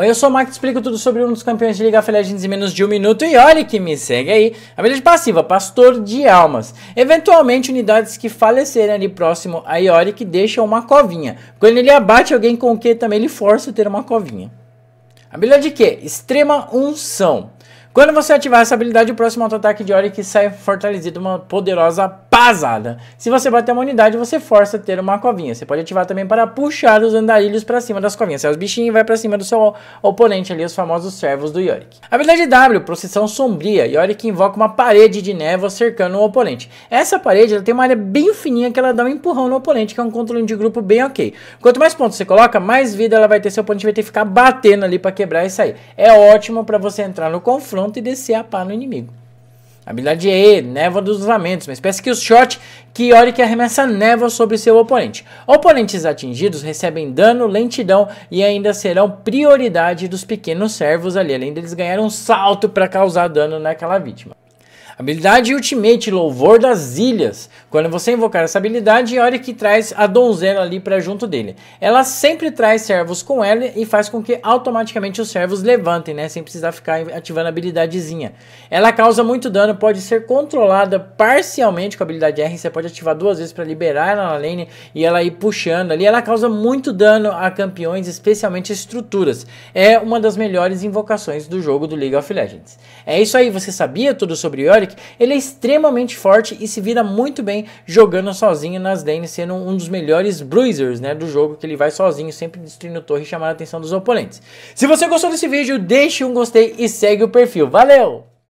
Oi, eu sou o Max, explico tudo sobre um dos campeões de Liga Legends em menos de um minuto e olha que me segue aí. Habilidade passiva, Pastor de Almas. Eventualmente, unidades que falecerem ali próximo a Yorick deixam uma covinha. Quando ele abate alguém com o Q também, ele força a ter uma covinha. Habilidade Q, Extrema Unção. Quando você ativar essa habilidade, o próximo auto-ataque de Yorick sai fortalecido uma poderosa pasada. Se você bater uma unidade, você força a ter uma covinha. Você pode ativar também para puxar os andarilhos para cima das covinhas. Sai os bichinhos e vai para cima do seu oponente ali, os famosos servos do Yorick. A habilidade W, Procissão Sombria. Yorick invoca uma parede de névoa cercando o oponente. Essa parede ela tem uma área bem fininha que ela dá um empurrão no oponente, que é um controle de grupo bem ok. Quanto mais pontos você coloca, mais vida ela vai ter. Seu oponente vai ter que ficar batendo ali para quebrar e sair. É ótimo para você entrar no confronto e descer a pá no inimigo habilidade E, é névoa dos lamentos, uma espécie que o shot que olha que arremessa névoa sobre seu oponente. Oponentes atingidos recebem dano, lentidão e ainda serão prioridade dos pequenos servos ali, além deles ganhar um salto para causar dano naquela vítima. Habilidade Ultimate, Louvor das Ilhas. Quando você invocar essa habilidade, olha que traz a donzela ali para junto dele. Ela sempre traz servos com ela e faz com que automaticamente os servos levantem, né? Sem precisar ficar ativando a habilidadezinha. Ela causa muito dano, pode ser controlada parcialmente com a habilidade R. Você pode ativar duas vezes para liberar ela na lane e ela ir puxando ali. Ela causa muito dano a campeões, especialmente estruturas. É uma das melhores invocações do jogo do League of Legends. É isso aí, você sabia tudo sobre Yori? ele é extremamente forte e se vira muito bem jogando sozinho nas lanes, sendo um dos melhores bruisers né, do jogo, que ele vai sozinho, sempre destruindo torre e chamando a atenção dos oponentes. Se você gostou desse vídeo, deixe um gostei e segue o perfil. Valeu!